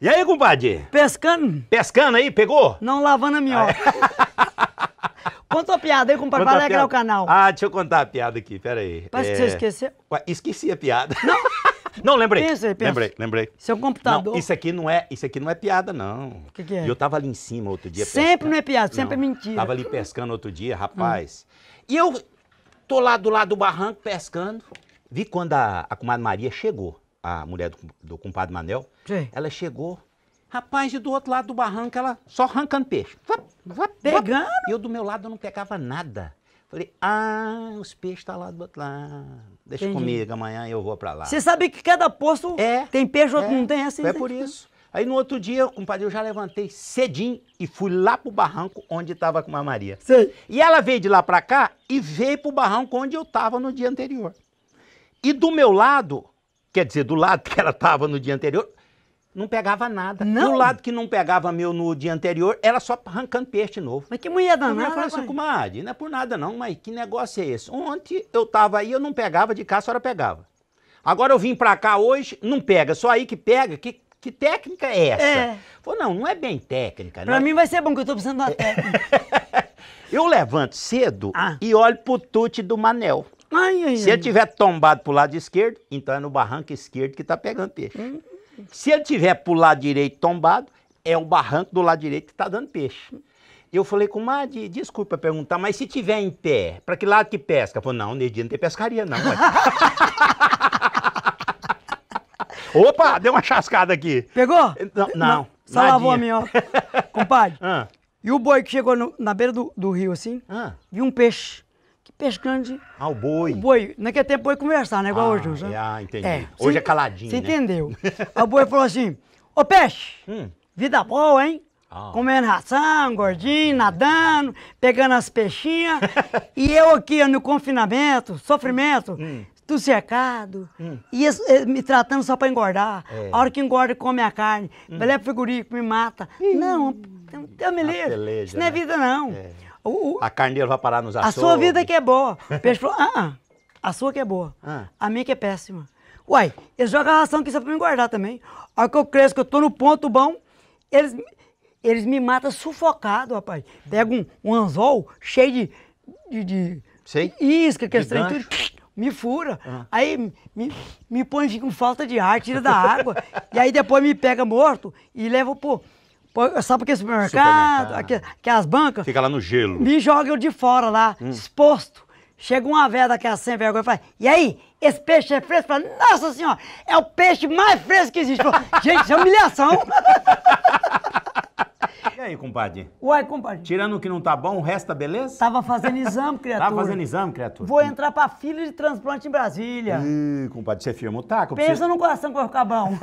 E aí, compadre? Pescando. Pescando aí, pegou? Não lavando a minhoca. Ah, é. a Conta uma piada aí, compadre. Qual é que é o canal? Ah, deixa eu contar a piada aqui, pera aí. Parece é... que você esqueceu. Ué, esqueci a piada. Não. Não, lembrei. Pensa, pensa. Lembrei, lembrei. Seu computador. Não, isso aqui não é, isso aqui não é piada, não. O que, que, é? Eu tava ali em cima outro dia. Sempre pescando. não é piada, sempre não, é mentira. Tava ali pescando outro dia, rapaz. Hum. E eu tô lá do lado do barranco pescando. Vi quando a, a comadre Maria chegou a mulher do, do compadre Manel, Sim. ela chegou, rapaz, e do outro lado do barranco ela só arrancando peixe. vá Pegando? E eu do meu lado eu não pegava nada. Falei, ah, os peixes estão tá lá do outro lado. Deixa Entendi. comigo, amanhã eu vou pra lá. Você sabe que cada posto é, tem peixe, outro é, não tem, é assim. É né? por isso. Aí no outro dia, compadre, eu já levantei cedinho e fui lá pro barranco onde estava com a Maria. Sim. E ela veio de lá pra cá e veio pro barranco onde eu estava no dia anterior. E do meu lado, quer dizer, do lado que ela estava no dia anterior, não pegava nada. Não. Do lado que não pegava meu no dia anterior, ela só arrancando peixe novo. Mas que mulher danada. Eu falei assim, comadre, não é por nada não, mas que negócio é esse? Ontem eu tava aí, eu não pegava, de cá a senhora pegava. Agora eu vim pra cá hoje, não pega, só aí que pega, que, que técnica é essa? É. Falei, não, não é bem técnica. Pra é mim vai ser bom, que eu tô precisando de uma técnica. eu levanto cedo ah. e olho pro tute do Manel. Ai, ai, Se ele tiver tombado para o lado esquerdo, então é no barranco esquerdo que está pegando peixe. Hum. Se ele tiver para o lado direito tombado, é o barranco do lado direito que está dando peixe. Eu falei com o Madi, desculpa perguntar, mas se tiver em pé, para que lado que pesca? Falou, não, nesse dia não tem pescaria, não. Opa, deu uma chascada aqui. Pegou? Não, não. não só lavou a minhoca. Compadre, ah. e o boi que chegou no, na beira do, do rio assim, ah. viu um peixe pescando. Ah, o boi. O boi. Naquele tempo o boi conversar, né? Igual ah, hoje. Sabe? Né? Ah, entendi. É, hoje cê, é caladinho. Você né? entendeu? o boi falou assim: Ô peixe, hum. vida boa, hein? Ah. Comendo ração, gordinho, nadando, pegando as peixinhas. e eu aqui no confinamento, sofrimento, hum. hum. tudo cercado. Hum. E me tratando só para engordar. É. A hora que engorda, come a carne. Hum. Beleza, figurinha, me mata. Hum. Não, tem então, hum, me livre. Isso não é né? vida, não. É. O, o, a carneiro vai parar nos açougues. A sua vida que é boa. O peixe falou, ah, ah, a sua que é boa. Ah. A minha que é péssima. Uai, eles jogam a ração aqui só pra me guardar também. A hora que eu cresço, que eu tô no ponto bom, eles, eles me matam sufocado, rapaz. Pega um, um anzol cheio de, de, de Sei. isca, que é me fura. Ah. Aí me, me põe com falta de ar, tira da água. e aí depois me pega morto e leva pro é sabe aquele é supermercado, supermercado. aquelas bancas. Fica lá no gelo. Me jogam de fora lá, hum. exposto. Chega uma velha daquela sem vergonha e fala, e aí, esse peixe é fresco? Fala, nossa senhora, é o peixe mais fresco que existe. Gente, isso é humilhação. E aí, compadre? Uai, compadre. Tirando o que não tá bom, o resto tá beleza? Tava fazendo exame, criatura. Tava fazendo exame, criatura. Vou entrar pra fila de transplante em Brasília. Ih, compadre, você é firma o taco. Pensa preciso... no coração que vai ficar bom.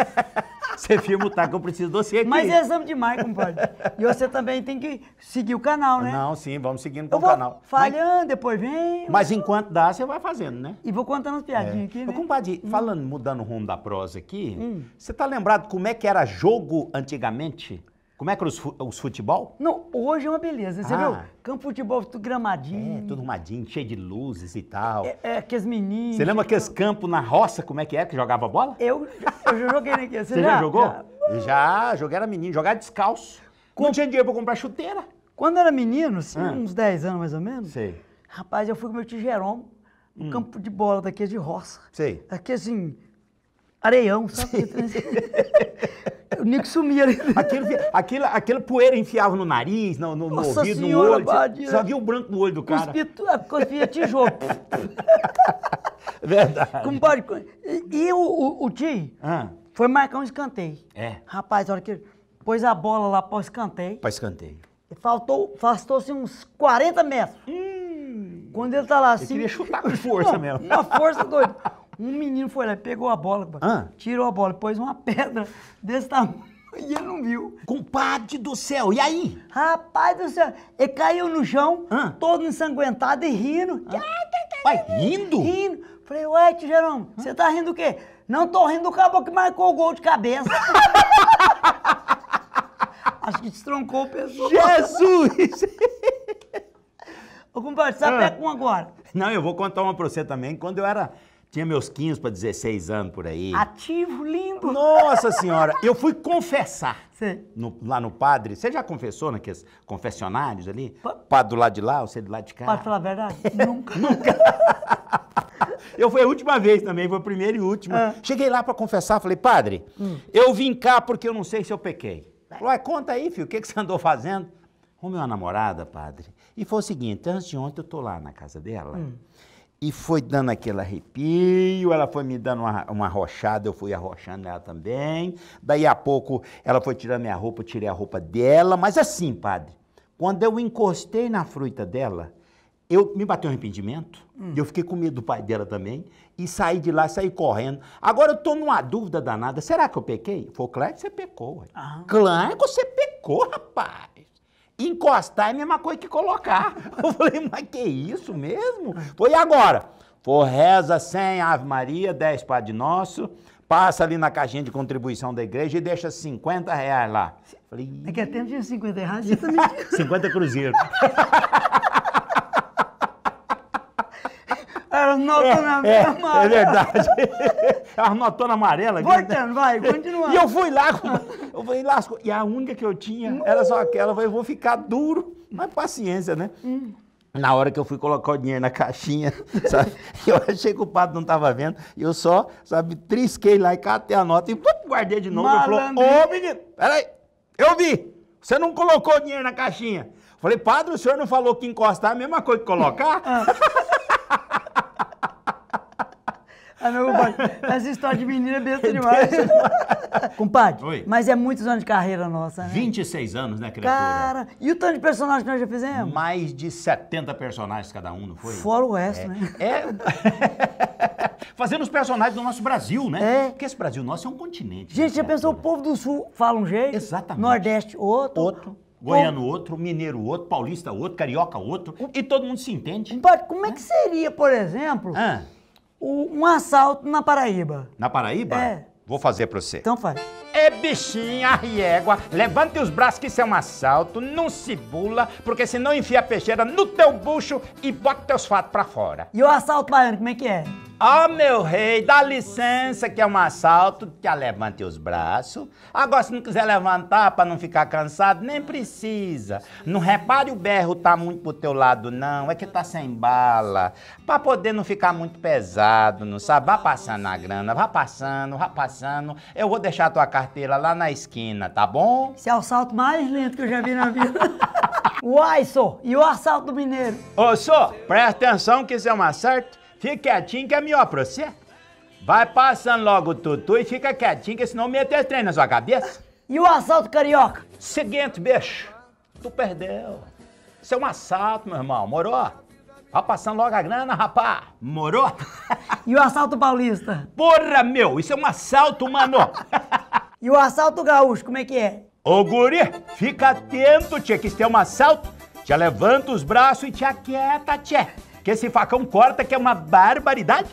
Você firma o taco, eu preciso de você aqui. Mas é exame demais, compadre. E você também tem que seguir o canal, né? Não, sim, vamos seguindo com eu o canal. Falhando, mas, depois vem. Mas enquanto dá, você vai fazendo, né? E vou contando as piadinhas é. aqui. Né? compadre, hum. falando, mudando o rumo da prosa aqui, hum. você tá lembrado como é que era jogo antigamente? Como é que os, os futebol? Não, hoje é uma beleza, você ah. viu? Campo de futebol, tudo gramadinho. É, tudo gramadinho, cheio de luzes e tal. É, é que as meninas... Você lembra aqueles eu... campos na roça, como é que é, que jogava bola? Eu, eu joguei naquele. Você, você já, já, jogou? Já, joguei, era menino, jogava descalço. Com... Não tinha dinheiro pra comprar chuteira. Quando era menino, assim, ah. uns 10 anos mais ou menos, Sei. rapaz, eu fui com meu tio no hum. campo de bola daqui de roça. Sei. Aqui assim, areião, sabe? O Nico sumia ali. aquele aquele poeira enfiava no nariz, no, no, no ouvido, senhora, no olho. Você, Só via o branco no olho do cara. Cuspia, cuspia tijolo. Verdade. Compadre, e, e o, o, o Ti ah. foi marcar um escanteio. É. Rapaz, olha hora que ele pôs a bola lá para o escanteio. Para escanteio. E faltou, faltou-se uns 40 metros. Hum. Quando ele tá lá assim. Ele queria chutar com força não, mesmo. Uma força doida. Um menino foi lá, pegou a bola, ah. tirou a bola, pôs uma pedra desse tamanho. E ele não viu. Compadre do céu, e aí? Rapaz do céu, ele caiu no chão, ah. todo ensanguentado e rindo. Ah. rindo? Rindo. Falei, ué, tio Jerônimo, ah. você tá rindo o quê? Não tô rindo do caboclo que marcou o gol de cabeça. Acho que destroncou o pessoal. Jesus! Ô, compadre, sabe ah. com agora? Não, eu vou contar uma pra você também. Quando eu era tinha meus 15 para 16 anos por aí. Ativo, lindo. Nossa Senhora, eu fui confessar no, lá no padre. Você já confessou naqueles confessionários ali? Padre do lado de lá, você do lado de cá? Pode falar a verdade? Nunca. Nunca. eu fui a última vez também, foi a primeira e última. Ah. Cheguei lá para confessar, falei, padre, hum. eu vim cá porque eu não sei se eu pequei. Falou, conta aí, filho, o que, que você andou fazendo? com uma namorada, padre. E foi o seguinte, antes de ontem eu tô lá na casa dela. Hum. E foi dando aquele arrepio, ela foi me dando uma, uma rochada, eu fui arrochando ela também. Daí a pouco ela foi tirando minha roupa, eu tirei a roupa dela. Mas assim, padre, quando eu encostei na fruta dela, eu me bateu um arrependimento, hum. eu fiquei com medo do pai dela também, e saí de lá, saí correndo. Agora eu tô numa dúvida danada, será que eu pequei? Foi claro que você pecou. Ah. Claro que você pecou, rapaz. Encostar é a mesma coisa que colocar. Eu falei, mas que isso mesmo? Foi agora. For reza 100 Ave Maria, 10 Padre Nosso, passa ali na caixinha de contribuição da igreja e deixa 50 reais lá. Falei, é que até tempo tinha 50 reais, você também... 50 cruzeiros. Era notona é, é, é amarela. É verdade. Era notona amarela. Voltando, vai, continuando. E eu fui lá, com falei, lascou. E a única que eu tinha era só aquela. Eu falei, vou ficar duro, mas paciência, né? Na hora que eu fui colocar o dinheiro na caixinha, sabe? eu achei que o padre não estava vendo. E eu só, sabe, trisquei lá e catei a nota e pum, guardei de novo. Malandro. Ele falou, ô menino, peraí, eu vi. Você não colocou o dinheiro na caixinha. Falei, padre, o senhor não falou que encostar é a mesma coisa que colocar? Ah. Ah, Essa história de menina é besta é demais. Compadre, Oi. mas é muitos anos de carreira nossa, né? 26 anos, né, criatura? Cara, e o tanto de personagens que nós já fizemos? Mais de 70 personagens cada um, não foi? Fora o resto, é. né? É... Fazendo os personagens do nosso Brasil, né? É. Porque esse Brasil nosso é um continente. Gente, né, já pensou, o povo do Sul fala um jeito. Exatamente. Nordeste, outro. Outro. Goiano outro, mineiro outro, paulista outro, carioca outro, e todo mundo se entende. Compadre, como é que seria, por exemplo, ah um assalto na Paraíba. Na Paraíba? É. Vou fazer pra você. Então faz. É bichinha, riégua, levante os braços que isso é um assalto, não se bula, porque senão enfia a peixeira no teu bucho e bota teus fatos pra fora. E o assalto baiano, como é que é? Ó oh, meu rei, dá licença que é um assalto, que levante os braços. Agora, se não quiser levantar para não ficar cansado, nem precisa. Não repare o berro tá muito pro teu lado, não. É que tá sem bala. Para poder não ficar muito pesado, não sabe? Vá passando a grana, vá passando, vá passando. Eu vou deixar tua carteira lá na esquina, tá bom? Esse é o salto mais lento que eu já vi na vida. Uai, só, e o assalto mineiro? Ô, só, presta atenção que isso é um acerto. Fica quietinho que é melhor pra você. Vai passando logo o tutu e fica quietinho, que senão meter trem na sua cabeça. E o assalto carioca? Seguinte, bicho. Tu perdeu. Isso é um assalto, meu irmão. Morou? Vai passando logo a grana, rapá. Morou? e o assalto paulista? Porra, meu. Isso é um assalto, mano. e o assalto gaúcho, como é que é? Ô, guri, fica atento, tia, que se tem um assalto, te levanta os braços e te aquieta, tia que esse facão corta, que é uma barbaridade.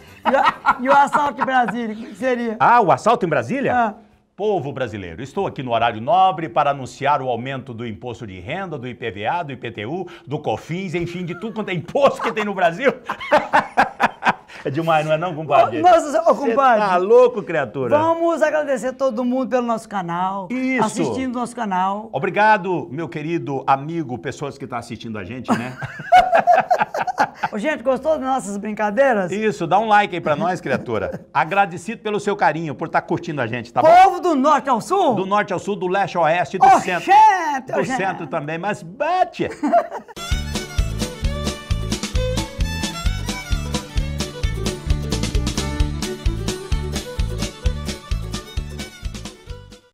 E, e o assalto em Brasília, o que seria? Ah, o assalto em Brasília? Ah. Povo brasileiro, estou aqui no horário nobre para anunciar o aumento do imposto de renda, do IPVA, do IPTU, do COFINS, enfim, de tudo quanto é imposto que tem no Brasil. É demais, não é não, compadre? Nós, oh, tá compadre. tá louco, criatura? Vamos agradecer todo mundo pelo nosso canal. Isso. Assistindo o nosso canal. Obrigado, meu querido amigo, pessoas que estão tá assistindo a gente, né? Gente, gostou das nossas brincadeiras? Isso, dá um like aí pra nós, criatura. Agradecido pelo seu carinho, por estar tá curtindo a gente, tá Povo bom? Povo do norte ao sul? Do norte ao sul, do leste ao oeste, do oh, centro. Gente, do centro também, mas bate!